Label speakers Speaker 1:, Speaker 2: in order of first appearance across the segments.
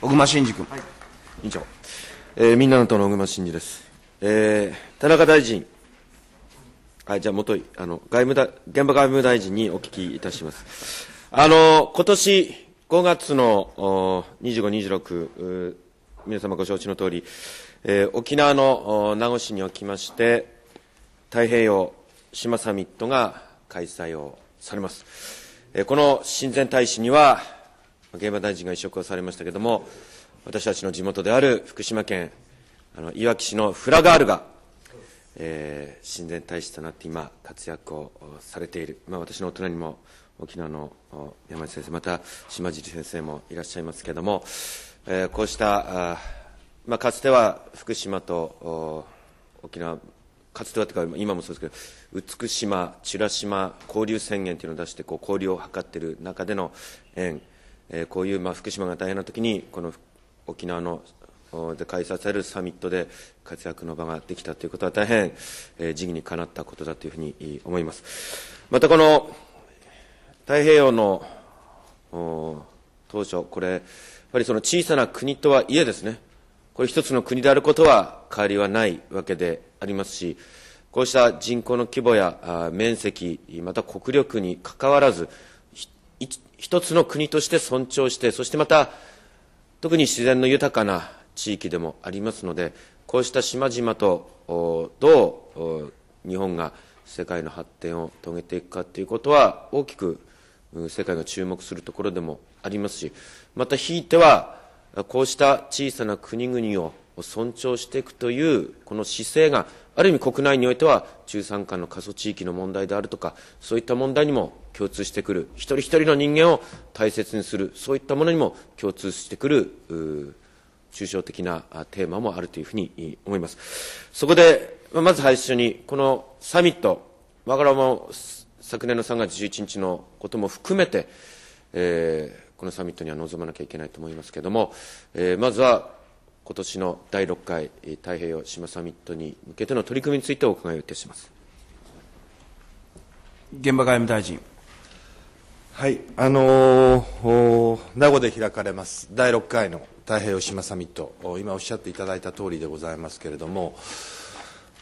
Speaker 1: 小熊真二君、はい、委員長、えー、みんなの党の小熊真二です、えー、田中大臣、はい、じゃあ元いあの外務だ、現場外務大臣にお聞きいたします。あの今年5月の25、26、皆様ご承知の通り、えー、沖縄の名護市におきまして、太平洋島サミットが開催をされます。えー、この親善大使には現場大臣が移植をされましたけれども、私たちの地元である福島県あのいわき市のフラガールが、えー、親善大使となって今、活躍をされている、まあ、私の大人にも沖縄の山内先生、また島尻先生もいらっしゃいますけれども、えー、こうしたあ、まあ、かつては福島と沖縄、かつてはというか、今もそうですけど、美島、美ら島交流宣言というのを出してこう、交流を図っている中での縁。えこういう、まあ、福島が大変な時にこの沖縄ので開催されるサミットで活躍の場ができたということは大変、え義にかなったことだというふうに思います。またこの太平洋の当初、これ、やっぱりその小さな国とはいえですね、これ一つの国であることは変わりはないわけでありますし、こうした人口の規模や面積、また国力にかかわらず、一つの国として尊重してそしてまた特に自然の豊かな地域でもありますのでこうした島々とどう日本が世界の発展を遂げていくかということは大きく世界が注目するところでもありますしまたひいてはこうした小さな国々を尊重していくというこの姿勢がある意味国内においては中山間の過疎地域の問題であるとか、そういった問題にも共通してくる、一人一人の人間を大切にする、そういったものにも共通してくる、抽象的なテーマもあるというふうに思います。そこで、まず最初に、このサミット、我がらも昨年の3月11日のことも含めて、えー、このサミットには臨まなきゃいけないと思いますけれども、えー、まずは今年の第6回太平洋島サミットに向けての取り組みについてお伺いをいたします現場外務大臣。はい、あのー、名護で開かれます第6回
Speaker 2: の太平洋島サミット、今おっしゃっていただいた通りでございますけれども、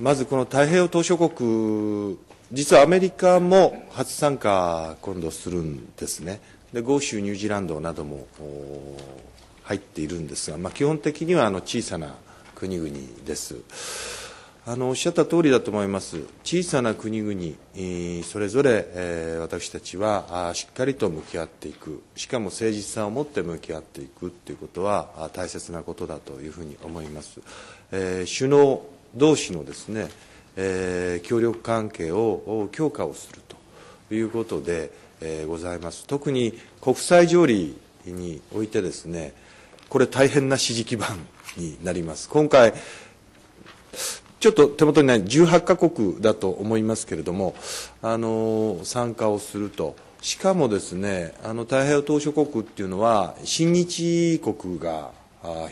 Speaker 2: まずこの太平洋島しょ国、実はアメリカも初参加、今度するんですね、で豪州ニュージーランドなども入っているんですが、まあ、基本的にはあの小さな国々です。あのおっしゃった通りだと思います、小さな国々、それぞれ、え私たちはしっかりと向き合っていく、しかも誠実さを持って向き合っていくということは大切なことだというふうに思います。えー、首脳同士のですね、えー、協力関係を強化をするということで、えございます。特に国際条理においてですね、これ大変な支持基盤になります。今回ちょっと手元にない18カ国だと思いますけれども、あの参加をすると、しかもですね、あの太平洋島しょ国っていうのは、親日国が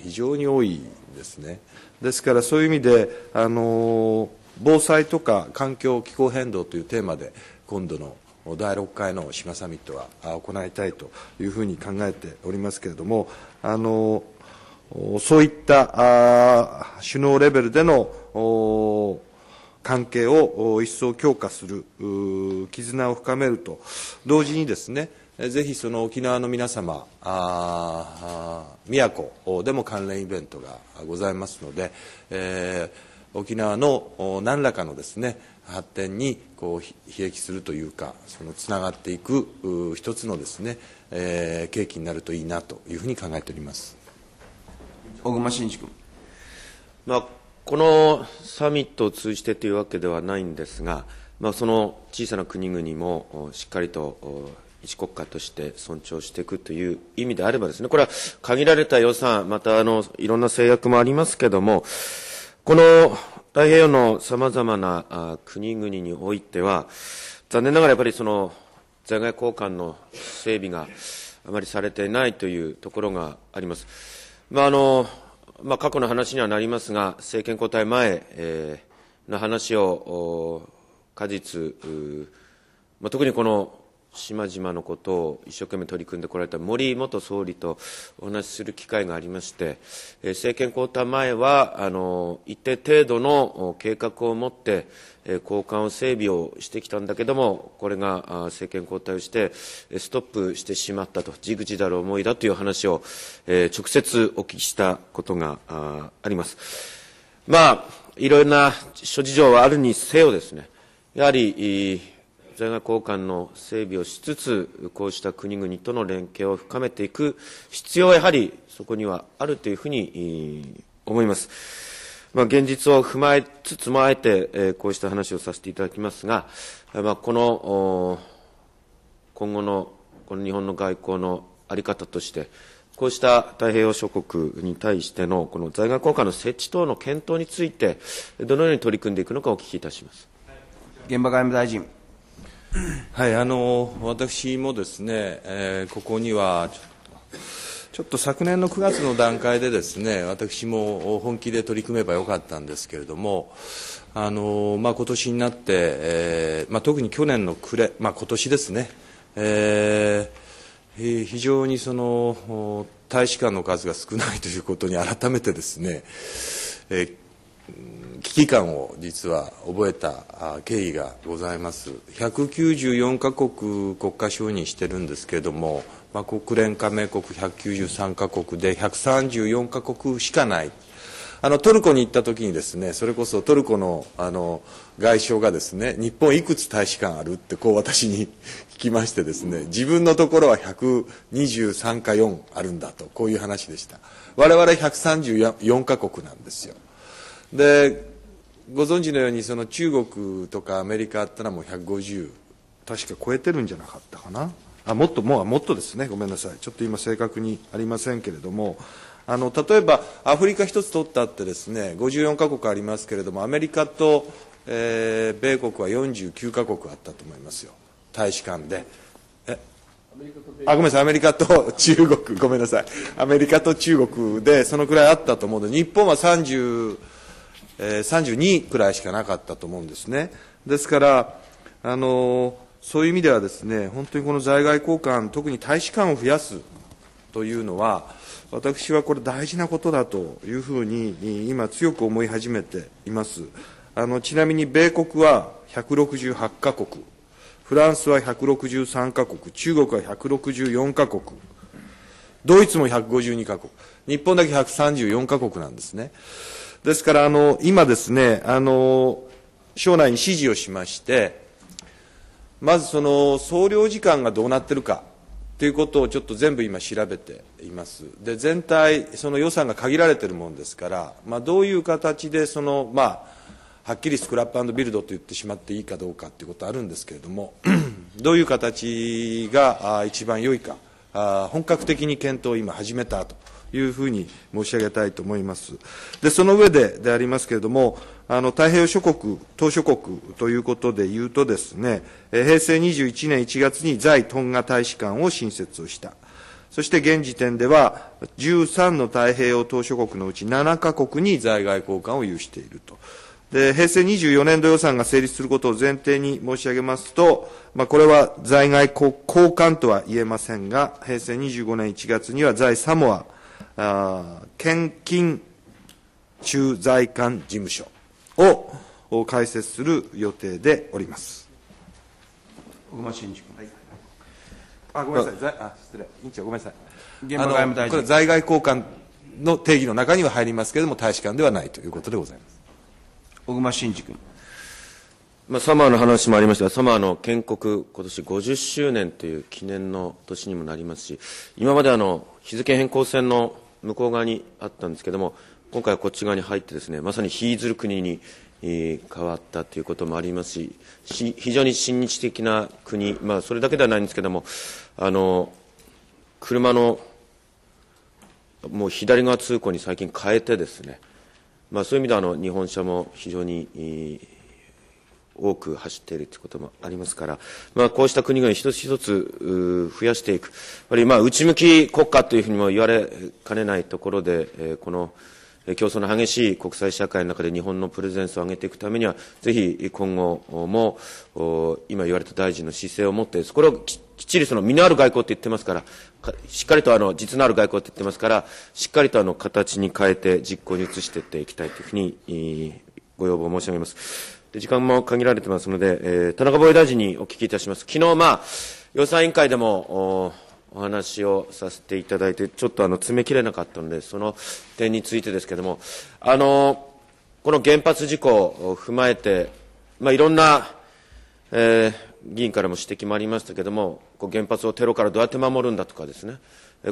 Speaker 2: 非常に多いんですね。ですから、そういう意味で、あの防災とか環境、気候変動というテーマで、今度の第6回の島サミットは行いたいというふうに考えておりますけれども、あのそういった首脳レベルでの関係を一層強化する、絆を深めると、同時にですね、ぜひその沖縄の皆様、宮古でも関連イベントがございますので、えー、沖縄の何らかのですね、発展にこう悲劇するというかそのつながっていく一つのですね、えー、契機になるといいなというふうに考えております
Speaker 1: 小熊慎二君、まあ、このサミットを通じてというわけではないんですが、まあ、その小さな国々もしっかりと一国家として尊重していくという意味であればですね、これは限られた予算、またあのいろんな制約もありますけれども、この太平洋のさまざまな国々においては、残念ながらやっぱりその在外交換の整備があまりされていないというところがあります。まああのまあ、過去の話にはなりますが、政権交代前、えー、の話を果実、まあ、特にこの島々のことを一生懸命取り組んでこられた森元総理とお話しする機会がありまして、え政権交代前はあの一定程度の計画を持って、え交換を整備をしてきたんだけども、これが政権交代をして、ストップしてしまったと、じぐじだる思いだという話を、え直接お聞きしたことがあります。まあ、いろいろな諸事情はあるにせよですね、やはり、在外交換の整備をしつつ、こうした国々との連携を深めていく必要はやはりそこにはあるというふうに思います。まあ、現実を踏まえつつもあえて、えこうした話をさせていただきますが、まあ、この今後のこの日本の外交の在り方として、こうした太平洋諸国に対してのこの在外交換の設置等の検討について、どのように取り組んでいくのかお聞きいたします。現場外務大臣はいあの
Speaker 2: 私もですね、えー、ここにはちょっと昨年の9月の段階でですね私も本気で取り組めばよかったんですけれどもあの、まあ、今年になって、えーまあ、特に去年の暮れ、まあ、今年ですね、えー、非常にその大使館の数が少ないということに改めてですね、えー、危機感を実は覚えた経緯がございます194カ国国家承認してるんですけれども、まあ、国連加盟国193カ国で134カ国しかないあのトルコに行った時にですねそれこそトルコのあの外相がですね日本いくつ大使館あるってこう私に 聞きましてですね自分のところは123か4あるんだとこういう話でした我々134カ国なんですよでご存知のようにその中国とかアメリカあったらもう150確か超えてるんじゃなかったかなあもっともうもっとですねごめんなさいちょっと今正確にありませんけれどもあの例えばアフリカ一つ取ったってですね54カ国ありますけれどもアメリカと、えー、米国は49カ国あったと思いますよ大使館でえあごめんなさいアメリカと中国ごめんなさいアメリカと中国でそのくらいあったと思うので日本は3十。え32くらいしかなかったと思うんですね。ですから、あのそういう意味ではですね、本当にこの在外交換、特に大使館を増やすというのは、私はこれ大事なことだというふうに今強く思い始めています。あのちなみに米国は168カ国、フランスは163カ国、中国は164カ国、ドイツも152カ国、日本だけ134カ国なんですね。ですから、あの、今ですね、あの、省内に指示をしまして、まずその総領時間がどうなってるかということをちょっと全部今調べています。で、全体、その予算が限られてるもんですから、まあ、どういう形で、その、まあ、はっきりスクラップビルドと言ってしまっていいかどうかということはあるんですけれども、どういう形が一番良いか、本格的に検討を今始めたというふうに申し上げたいと思います。で、その上ででありますけれども、あの、太平洋諸国、島諸国ということで言うとですね、平成21年1月に在トンガ大使館を新設をした。そして現時点では、13の太平洋島諸国のうち7カ国に在外交換を有していると。で平成24年度予算が成立することを前提に申し上げますと、まあ、これは在外交換とは言えませんが、平成25年1月には在サモア、あ献金駐在官事務所を開設する予定でおります。小熊慎二君、はい、あごめんなさい、あ失礼、委員長、ごめんなさい、
Speaker 3: 現場外務大臣これ、在
Speaker 2: 外公館の定義の中には入りますけれども、大使館ではないということでございます小熊慎二君。
Speaker 1: まあ、サマーの話もありましたが、サマーの建国、今年50周年という記念の年にもなりますし、今まであの日付変更線の向こう側にあったんですけれども、今回はこっち側に入ってですね、まさにヒーズル国に、えー、変わったということもありますし、し非常に親日的な国、まあ、それだけではないんですけれども、あの車のもう左側通行に最近変えてですね、まあ、そういう意味ではあの日本車も非常に、えー多く走っているということもありますから、まあ、こうした国々一つ一つ増やしていく、あ内向き国家というふうにも言われかねないところで、えこの競争の激しい国際社会の中で日本のプレゼンスを上げていくためには、ぜひ今後も、今言われた大臣の姿勢を持って、これをきっちりその身のある外交って言ってますから、しっかりとあの実のある外交って言ってますから、しっかりとあの形に変えて実行に移していっていきたいというふうに、ご要望申し上げます。で時間も限られてますので、えー、田中防衛大臣にお聞きいたします。昨日、まあ、予算委員会でもお話をさせていただいて、ちょっとあの詰めきれなかったので、その点についてですけれども、あのこの原発事故を踏まえて、まあ、いろんな、えー、議員からも指摘もありましたけれども、こう原発をテロからどうやって守るんだとかですね、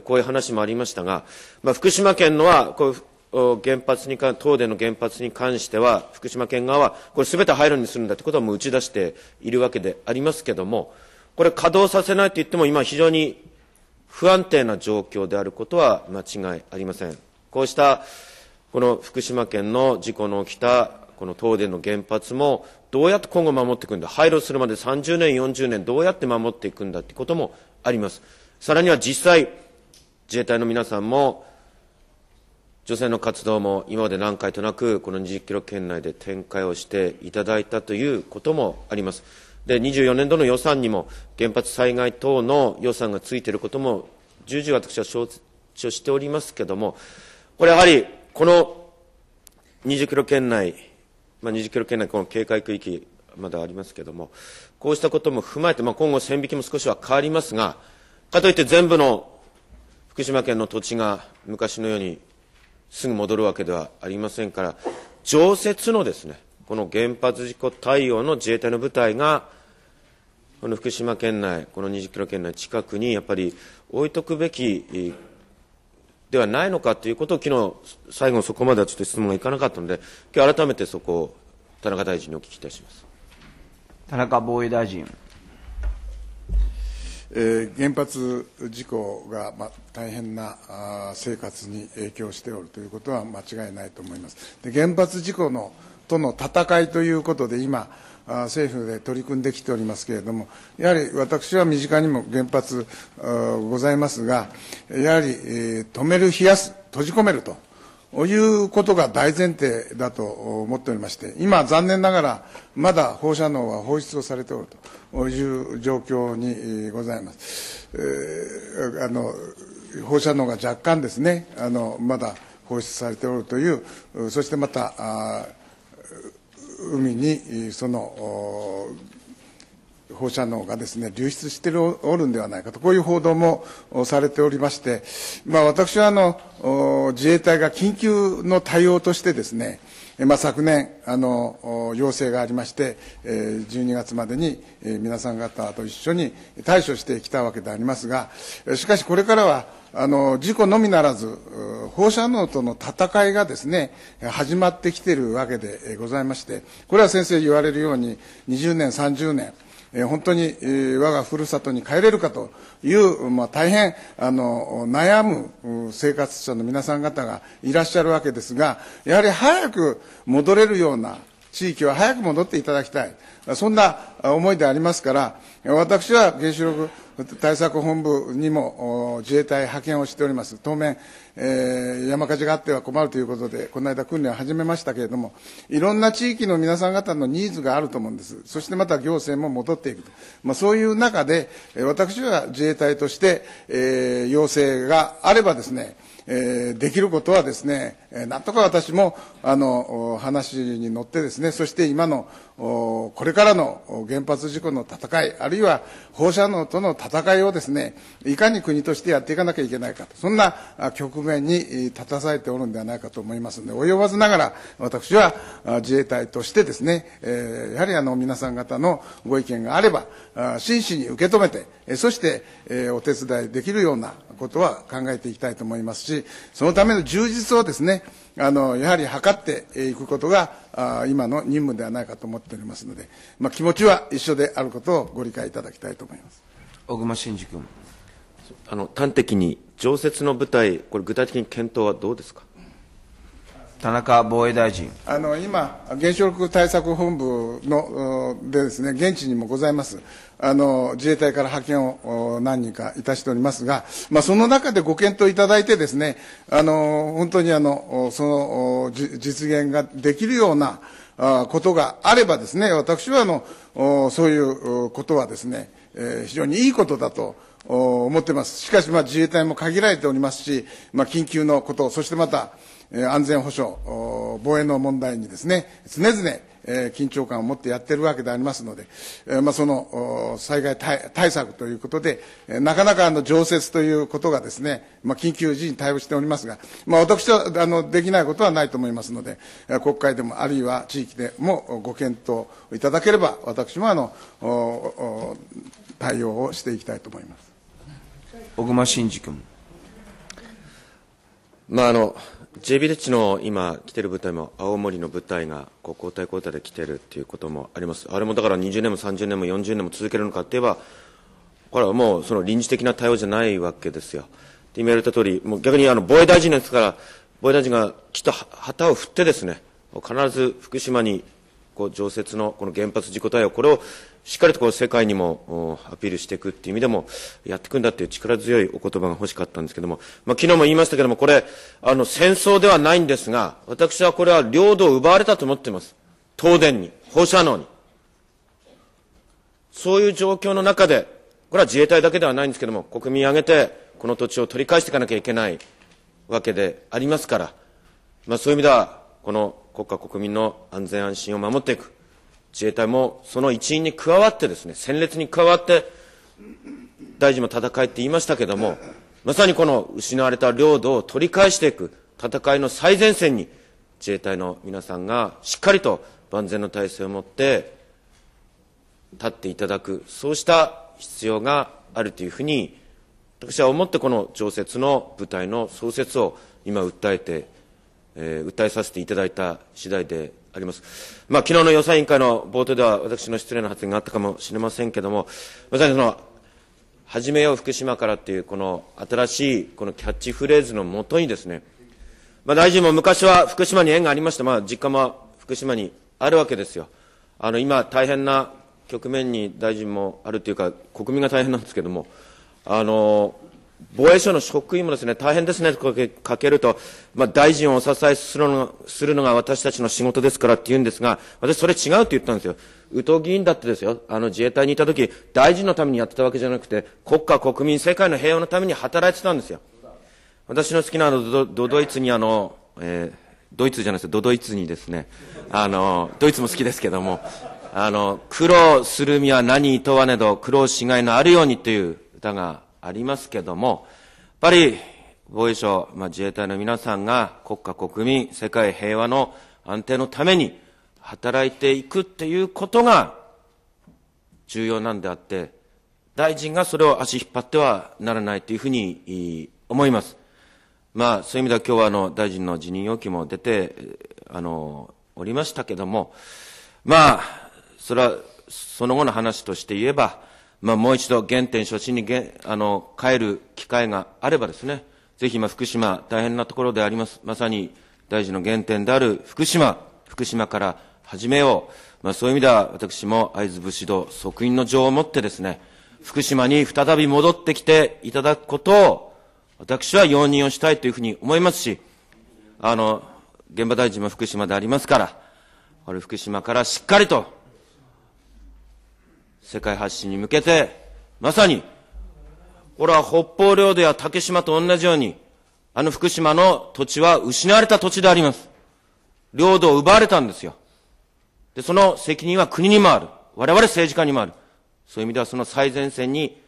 Speaker 1: こういう話もありましたが、まあ、福島県のはこう原発に関、東電の原発に関しては、福島県側は、これすべて廃炉にするんだということはもう打ち出しているわけでありますけれども、これ稼働させないと言っても今非常に不安定な状況であることは間違いありません。こうしたこの福島県の事故の起きたこの東電の原発もどうやって今後守っていくんだ、廃炉するまで30年、40年、どうやって守っていくんだということもあります。さらには実際、自衛隊の皆さんも女性の活動も今まで何回となく、この20キロ圏内で展開をしていただいたということもあります。で、24年度の予算にも、原発災害等の予算がついていることも、重々私は承知をしておりますけれども、これやはり、この20キロ圏内、まあ、20キロ圏内、この警戒区域、まだありますけれども、こうしたことも踏まえて、まあ、今後、線引きも少しは変わりますが、かといって全部の福島県の土地が昔のようにすぐ戻るわけではありませんから、常設のですね、この原発事故対応の自衛隊の部隊が、この福島県内、この20キロ圏内近くにやっぱり置いとくべきではないのかということを、昨日最後、そこまではちょっと質問がいかなかったので、今日改めてそこを田中大
Speaker 3: 臣にお聞きいたします。田中防衛大臣えー、原発事故が、まあ、大変なあ生活に影響しておるということは間違いないと思います。で原発事故のとの戦いということで今政府で取り組んできておりますけれども、やはり私は身近にも原発ございますが、やはり、え止める、冷やす、閉じ込めるということが大前提だと思っておりまして、今、残念ながら、まだ放射能は放出をされておるという状況にございます。えー、あの放射能が若干ですね、あのまだ放出されておるという、そしてまた、海にその放射能がですね、流出しておるんではないかと、こういう報道もされておりまして、まあ、私はあの、自衛隊が緊急の対応としてですね、まあ、昨年あの、要請がありまして、12月までに皆さん方と一緒に対処してきたわけでありますが、しかしこれからは、あの事故のみならず、放射能との戦いがですね、始まってきているわけでございまして、これは先生言われるように、20年、30年、えー、本当に、えー、我がふるさとに帰れるかという、まあ、大変あの悩む生活者の皆さん方がいらっしゃるわけですがやはり早く戻れるような地域は早く戻っていただきたい、そんな思いでありますから、私は原子力対策本部にも自衛隊派遣をしております。当面、えー、山火事があっては困るということで、この間訓練を始めましたけれども、いろんな地域の皆さん方のニーズがあると思うんです。そしてまた行政も戻っていくと。まあ、そういう中で、私は自衛隊として、えー、要請があればですね、えー、できることはですね、なんとか私も、あの、話に乗ってですね、そして今のこれからの原発事故の戦い、あるいは放射能との戦いをですね、いかに国としてやっていかなきゃいけないかと、そんな局面に立たされておるんではないかと思いますので、及ばずながら、私は自衛隊としてですね、えやはりあの皆さん方のご意見があれば、真摯に受け止めて、そして、えお手伝いできるようなことは考えていきたいと思いますし、そのための充実をですね、あのやはり測っていくことが今の任務ではないかと思っておりますので、まあ、気持ちは一緒であることをご理解いただきたいと思います小熊
Speaker 1: 慎司君あの端的に常設の部隊、これ、具体的に検討はどうですか田中防衛大臣
Speaker 3: あの今、原子力対策本部のでです、ね、現地にもございます。あの自衛隊から派遣を何人かいたしておりますが、まあ、その中でご検討いただいてですねあの本当にあのその実現ができるようなことがあればですね私はあのそういうことはですね、え非常にいいことだと思ってます。しかし、まあ、自衛隊も限られておりますし、まあ、緊急のこと、そしてまた、安全保障、防衛の問題にですね、常々、え緊張感を持ってやってるわけでありますので、えまあ、その災害対策ということで、なかなかあの常設ということがですね、まあ、緊急時に対応しておりますが、まあ、私はあのできないことはないと思いますので、国会でもあるいは地域でもご検討いただければ、私もあの対応をしていきたいと思います。小熊慎二君まああの
Speaker 1: J ビレッジの今来てる部隊も青森の部隊がこう交代交代で来てるっていうこともありますあれもだから20年も30年も40年も続けるのかっていえばこれはもうその臨時的な対応じゃないわけですよ今言われた通りもう逆にあの防衛大臣ですから防衛大臣がきっと旗を振ってですね必ず福島にこう常設のこの原発事故対応これをしっかりとこう世界にもアピールしていくっていう意味でも、やっていくんだっていう力強いお言葉が欲しかったんですけども、まあ、昨日も言いましたけども、これ、あの、戦争ではないんですが、私はこれは領土を奪われたと思っています。東電に、放射能に。そういう状況の中で、これは自衛隊だけではないんですけども、国民挙げて、この土地を取り返していかなきゃいけないわけでありますから、まあ、そういう意味では、この国家国民の安全安心を守っていく。自衛隊もその一員に加わってですね、戦列に加わって、大臣も戦いって言いましたけれども、まさにこの失われた領土を取り返していく戦いの最前線に、自衛隊の皆さんがしっかりと万全の体制を持って立っていただく、そうした必要があるというふうに、私は思ってこの常設の部隊の創設を今訴えて、えー、訴えさせていただいた次第であります。まあ、昨日の予算委員会の冒頭では、私の失礼な発言があったかもしれませんけども、まさにその、始めよう福島からという、この新しいこのキャッチフレーズのもとにですね、まあ、大臣も昔は福島に縁がありました。まあ、実家も福島にあるわけですよ。あの、今、大変な局面に大臣もあるというか、国民が大変なんですけども、あの、防衛省の職員もですね、大変ですねとかけると、まあ、大臣をお支えするのするのが私たちの仕事ですからって言うんですが、私それ違うって言ったんですよ。宇藤議員だってですよ、あの自衛隊にいた時、大臣のためにやってたわけじゃなくて、国家、国民、世界の平和のために働いてたんですよ。私の好きなあのドドイツにあの、えー、ドイツじゃないですよ、ドドイツにですね、あの、ドイツも好きですけども、あの、苦労する身は何とはねど、苦労しがいのあるようにっていう歌がありますけども、やっぱり防衛省、まあ、自衛隊の皆さんが国家国民、世界平和の安定のために働いていくっていうことが重要なんであって、大臣がそれを足引っ張ってはならないというふうに思います。まあ、そういう意味では今日はあの大臣の辞任要求も出て、あの、おりましたけども、まあ、それはその後の話として言えば、まあ、もう一度原点、初心にあの帰る機会があればですね、ぜひ今福島大変なところであります。まさに大事の原点である福島、福島から始めよう。まあ、そういう意味では私も会津武士道即員の情を持ってですね、福島に再び戻ってきていただくことを私は容認をしたいというふうに思いますし、あの、現場大臣も福島でありますから、これ福島からしっかりと世界発信に向けて、まさに、俺は北方領土や竹島と同じように、あの福島の土地は失われた土地であります。領土を奪われたんですよ。で、その責任は国にもある。我々政治家にもある。そういう意味ではその最前線に、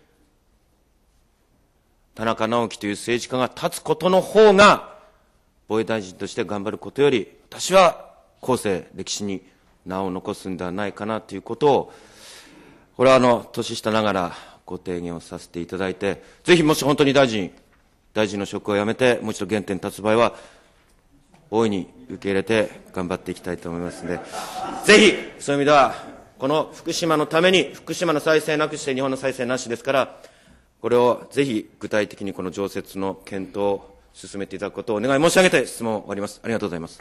Speaker 1: 田中直樹という政治家が立つことの方が、防衛大臣として頑張ることより、私は後世、歴史に名を残すんではないかなということを、これはあの、年下ながらご提言をさせていただいて、ぜひもし本当に大臣、大臣の職を辞めて、もう一度原点に立つ場合は、大いに受け入れて頑張っていきたいと思いますので、ぜひ、そういう意味では、この福島のために、福島の再生なくして日本の再生なしですから、これをぜひ具体的にこの常設の検討を進めていただくことをお願い申し上げて質問を終わります。ありがとうございます。